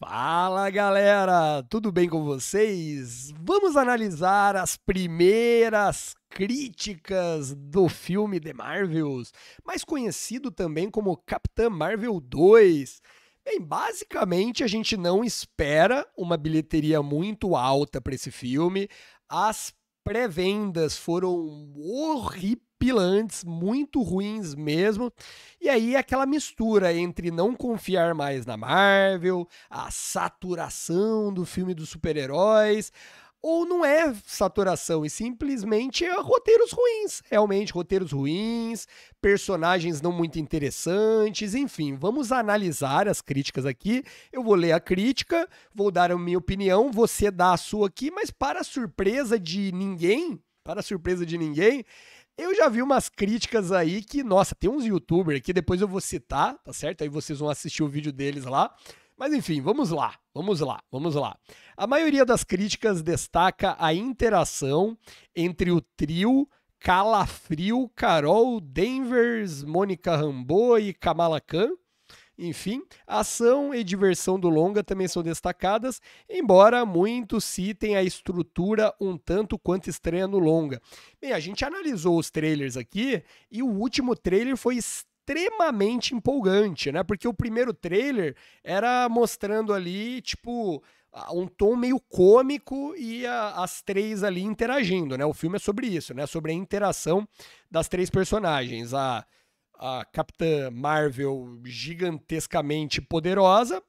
Fala galera, tudo bem com vocês? Vamos analisar as primeiras críticas do filme The Marvels, mais conhecido também como Capitã Marvel 2. Bem, basicamente a gente não espera uma bilheteria muito alta para esse filme. As pré-vendas foram horríveis pila muito ruins mesmo. E aí aquela mistura entre não confiar mais na Marvel, a saturação do filme dos super-heróis, ou não é saturação e simplesmente é roteiros ruins, realmente roteiros ruins, personagens não muito interessantes, enfim, vamos analisar as críticas aqui. Eu vou ler a crítica, vou dar a minha opinião, você dá a sua aqui, mas para surpresa de ninguém, para surpresa de ninguém, eu já vi umas críticas aí que, nossa, tem uns youtubers que depois eu vou citar, tá certo? Aí vocês vão assistir o vídeo deles lá. Mas enfim, vamos lá, vamos lá, vamos lá. A maioria das críticas destaca a interação entre o trio Calafrio, Carol, Denvers, Mônica Rambeau e Kamala Khan enfim, ação e diversão do longa também são destacadas, embora muitos citem a estrutura um tanto quanto estranha no longa. Bem, a gente analisou os trailers aqui e o último trailer foi extremamente empolgante, né? Porque o primeiro trailer era mostrando ali, tipo, um tom meio cômico e a, as três ali interagindo, né? O filme é sobre isso, né? Sobre a interação das três personagens, a a Capitã Marvel gigantescamente poderosa.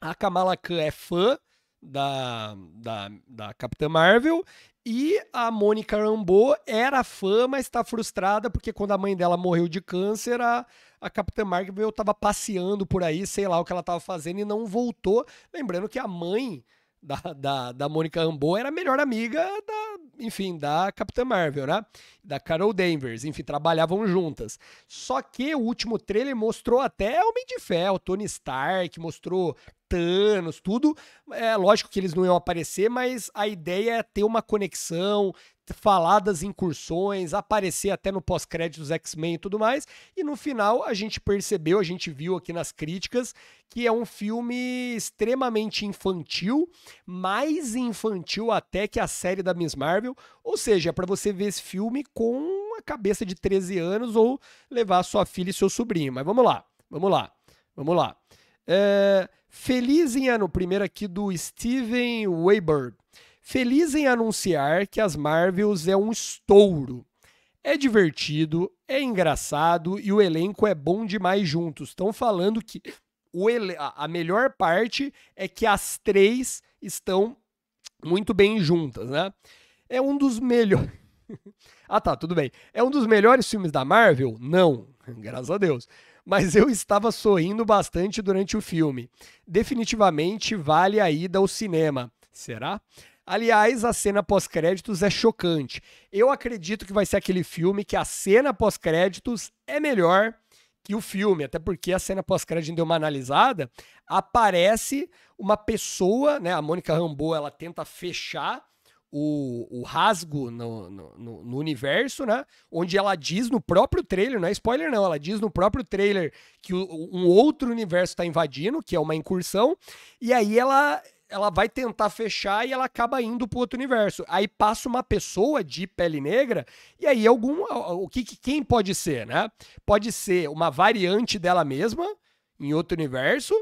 A Kamala Khan é fã da, da, da Capitã Marvel. E a Mônica Rambeau era fã, mas está frustrada porque quando a mãe dela morreu de câncer, a, a Capitã Marvel estava passeando por aí, sei lá o que ela estava fazendo e não voltou. Lembrando que a mãe da, da, da Mônica Rambeau era a melhor amiga da, enfim, da Capitã Marvel, né? Da Carol Danvers, enfim, trabalhavam juntas. Só que o último trailer mostrou até Homem de Ferro, Tony Stark, mostrou Thanos, tudo. É lógico que eles não iam aparecer, mas a ideia é ter uma conexão, falar das incursões, aparecer até no pós-crédito dos X-Men e tudo mais. E no final a gente percebeu, a gente viu aqui nas críticas, que é um filme extremamente infantil, mais infantil até que a série da Miss Marvel. Ou seja, é para você ver esse filme com a cabeça de 13 anos ou levar sua filha e seu sobrinho. Mas vamos lá, vamos lá, vamos lá. É, feliz em ano primeiro aqui do Steven Weber. Feliz em anunciar que as Marvels é um estouro. É divertido, é engraçado e o elenco é bom demais juntos. Estão falando que o ele... a melhor parte é que as três estão muito bem juntas, né? É um dos melhores. ah, tá, tudo bem. É um dos melhores filmes da Marvel? Não, graças a Deus mas eu estava sorrindo bastante durante o filme. Definitivamente vale a ida ao cinema. Será? Aliás, a cena pós-créditos é chocante. Eu acredito que vai ser aquele filme que a cena pós-créditos é melhor que o filme, até porque a cena pós-crédito deu uma analisada, aparece uma pessoa, né? A Mônica Rambeau, ela tenta fechar o, o rasgo no, no, no, universo, né? Onde ela diz no próprio trailer, não é spoiler não, ela diz no próprio trailer que o, um outro universo está invadindo, que é uma incursão, e aí ela ela vai tentar fechar e ela acaba indo para outro universo. Aí passa uma pessoa de pele negra e aí algum o que quem pode ser, né? Pode ser uma variante dela mesma em outro universo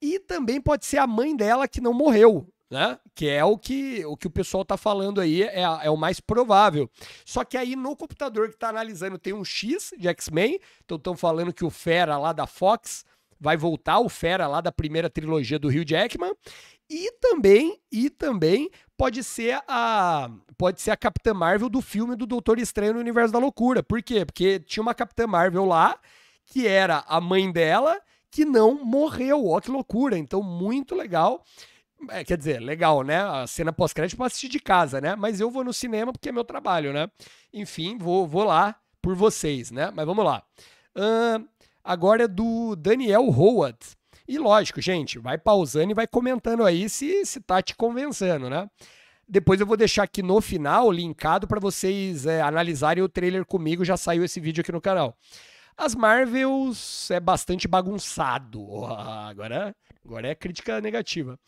e também pode ser a mãe dela que não morreu né? Que é o que o, que o pessoal está falando aí, é, é o mais provável. Só que aí no computador que está analisando tem um X de X-Men, então estão falando que o Fera lá da Fox vai voltar, o Fera lá da primeira trilogia do Hugh Jackman, e também, e também pode ser a pode ser a Capitã Marvel do filme do Doutor Estranho no Universo da Loucura. Por quê? Porque tinha uma Capitã Marvel lá que era a mãe dela que não morreu. Ó, que loucura! Então, muito legal. É, quer dizer, legal, né? A cena pós-crédito para assistir de casa, né? Mas eu vou no cinema porque é meu trabalho, né? Enfim, vou, vou lá por vocês, né? Mas vamos lá. Uh, agora é do Daniel Howard. E lógico, gente, vai pausando e vai comentando aí se, se tá te convencendo, né? Depois eu vou deixar aqui no final, linkado, para vocês é, analisarem o trailer comigo. Já saiu esse vídeo aqui no canal. As Marvels é bastante bagunçado. Oh, agora, agora é crítica negativa.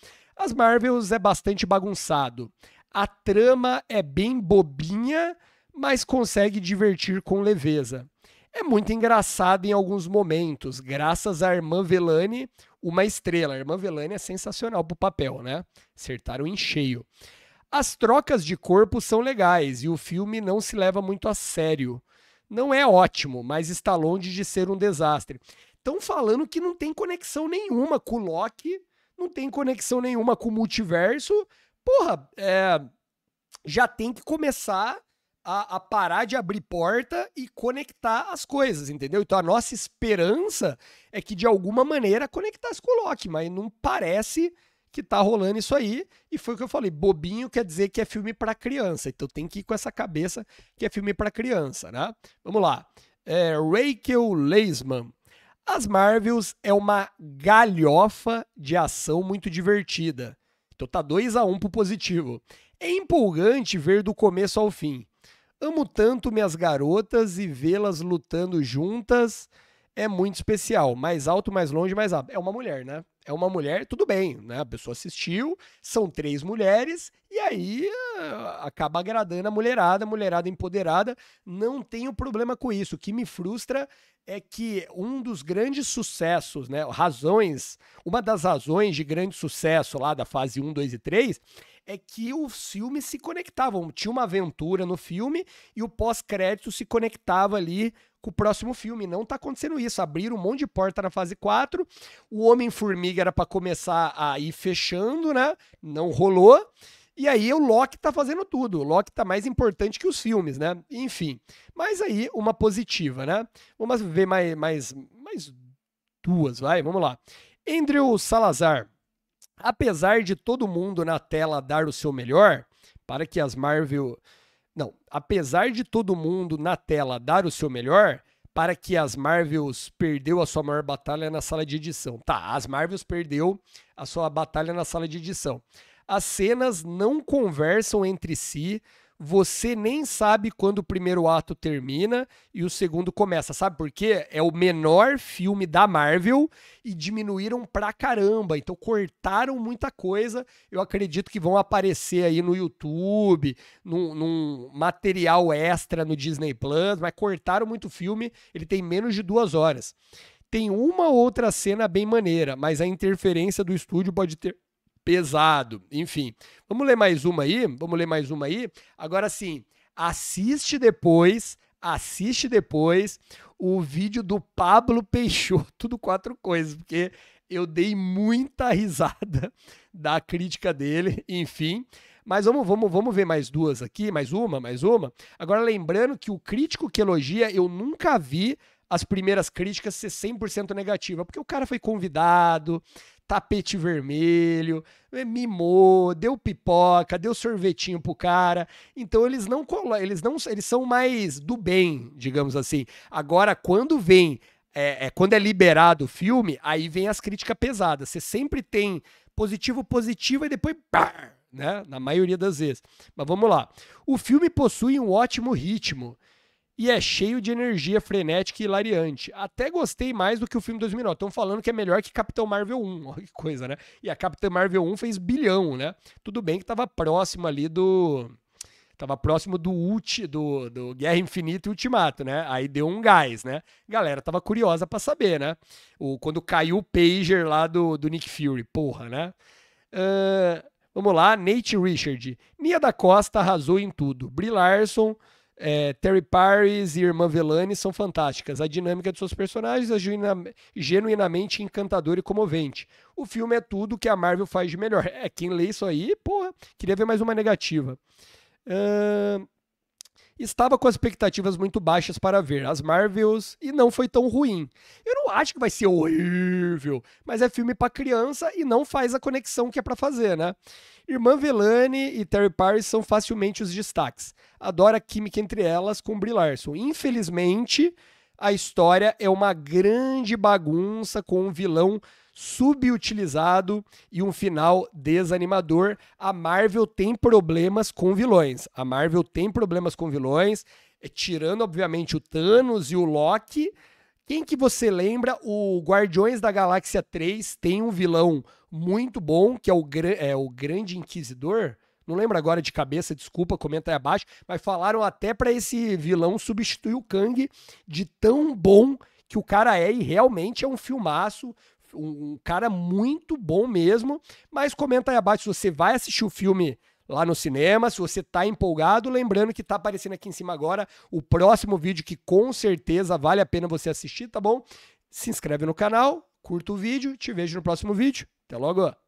As Marvels é bastante bagunçado. A trama é bem bobinha, mas consegue divertir com leveza. É muito engraçado em alguns momentos, graças à irmã Velani, uma estrela. A irmã Velani é sensacional pro papel, né? Acertaram em cheio. As trocas de corpo são legais e o filme não se leva muito a sério. Não é ótimo, mas está longe de ser um desastre. Estão falando que não tem conexão nenhuma com o Loki não tem conexão nenhuma com o multiverso, porra, é, já tem que começar a, a, parar de abrir porta e conectar as coisas, entendeu? Então a nossa esperança é que de alguma maneira conectar se coloque, mas não parece que tá rolando isso aí. E foi o que eu falei, bobinho quer dizer que é filme para criança, então tem que ir com essa cabeça que é filme para criança, né? Vamos lá. É, Rachel Leisman. As Marvels é uma galhofa de ação muito divertida. Então tá 2 a 1 um pro positivo. É empolgante ver do começo ao fim. Amo tanto minhas garotas e vê-las lutando juntas é muito especial. Mais alto, mais longe, mais rápido. É uma mulher, né? É uma mulher, tudo bem, né? A pessoa assistiu, são três mulheres, e aí acaba agradando a mulherada, a mulherada empoderada, não tenho problema com isso. O que me frustra é que um dos grandes sucessos, né, razões, uma das razões de grande sucesso lá da fase 1, 2 e 3 é que os filmes se conectavam. Tinha uma aventura no filme e o pós-crédito se conectava ali com o próximo filme. Não tá acontecendo isso. Abriram um monte de porta na fase 4. O Homem-Formiga era para começar a ir fechando, né? Não rolou. E aí o Loki tá fazendo tudo. O Loki tá mais importante que os filmes, né? Enfim. Mas aí uma positiva, né? Vamos ver mais, mais, mais duas, vai. Vamos lá. Andrew Salazar. Apesar de todo mundo na tela dar o seu melhor, para que as Marvel. Não, apesar de todo mundo na tela dar o seu melhor, para que as Marvels perdeu a sua maior batalha na sala de edição. Tá, as Marvels perdeu a sua batalha na sala de edição as cenas não conversam entre si, você nem sabe quando o primeiro ato termina e o segundo começa, sabe por quê? É o menor filme da Marvel e diminuíram pra caramba, então cortaram muita coisa. Eu acredito que vão aparecer aí no YouTube, num, num material extra no Disney Plus, mas cortaram muito filme, ele tem menos de duas horas. Tem uma outra cena bem maneira, mas a interferência do estúdio pode ter pesado. Enfim, vamos ler mais uma aí? Vamos ler mais uma aí? Agora sim, assiste depois, assiste depois o vídeo do Pablo Peixoto do Quatro Coisas, porque eu dei muita risada da crítica dele, enfim. Mas vamos, vamos, vamos ver mais duas aqui, mais uma, mais uma. Agora, lembrando que o crítico que elogia, eu nunca vi as primeiras críticas ser 100% negativa, porque o cara foi convidado, tapete vermelho, mimou, deu pipoca, deu sorvetinho pro cara. Então eles não eles não eles são mais do bem, digamos assim. Agora quando vem é, é, quando é liberado o filme, aí vem as críticas pesadas. Você sempre tem positivo, positivo e depois pá, né? Na maioria das vezes. Mas vamos lá. O filme possui um ótimo ritmo e é cheio de energia frenética e hilariante. Até gostei mais do que o filme 2009. Estão falando que é melhor que Capitão Marvel 1. Olha que coisa, né? E a Capitã Marvel 1 fez bilhão, né? Tudo bem que estava próximo ali do... Tava próximo do ult do, do Guerra Infinita e Ultimato, né? Aí deu um gás, né? Galera tava curiosa para saber, né? O, quando caiu o pager lá do, do Nick Fury, porra, né? Uh, vamos lá, Nate Richard. Nia da Costa arrasou em tudo. Brie Larson... É, Terry Paris e irmã Velani são fantásticas. A dinâmica de seus personagens é genuinamente encantadora e comovente. O filme é tudo que a Marvel faz de melhor. É, quem lê isso aí, porra, queria ver mais uma negativa. Uh, Estava com expectativas muito baixas para ver as Marvels e não foi tão ruim. Eu não acho que vai ser horrível, mas é filme para criança e não faz a conexão que é para fazer, né? Irmã Velani e Terry Paris são facilmente os destaques. Adoro a química entre elas com Brie Larson. Infelizmente, a história é uma grande bagunça com um vilão subutilizado e um final desanimador. A Marvel tem problemas com vilões. A Marvel tem problemas com vilões, é, tirando, obviamente, o Thanos e o Loki. Quem que você lembra? O Guardiões da Galáxia 3 tem um vilão muito bom, que é o, é, o Grande Inquisidor. Não lembro agora de cabeça, desculpa, comenta aí abaixo. Mas falaram até para esse vilão substituir o Kang de tão bom que o cara é e realmente é um filmaço um cara muito bom mesmo. Mas comenta aí abaixo se você vai assistir o filme lá no cinema, se você tá empolgado, lembrando que tá aparecendo aqui em cima agora o próximo vídeo que com certeza vale a pena você assistir, tá bom? Se inscreve no canal, curta o vídeo, te vejo no próximo vídeo. Até logo!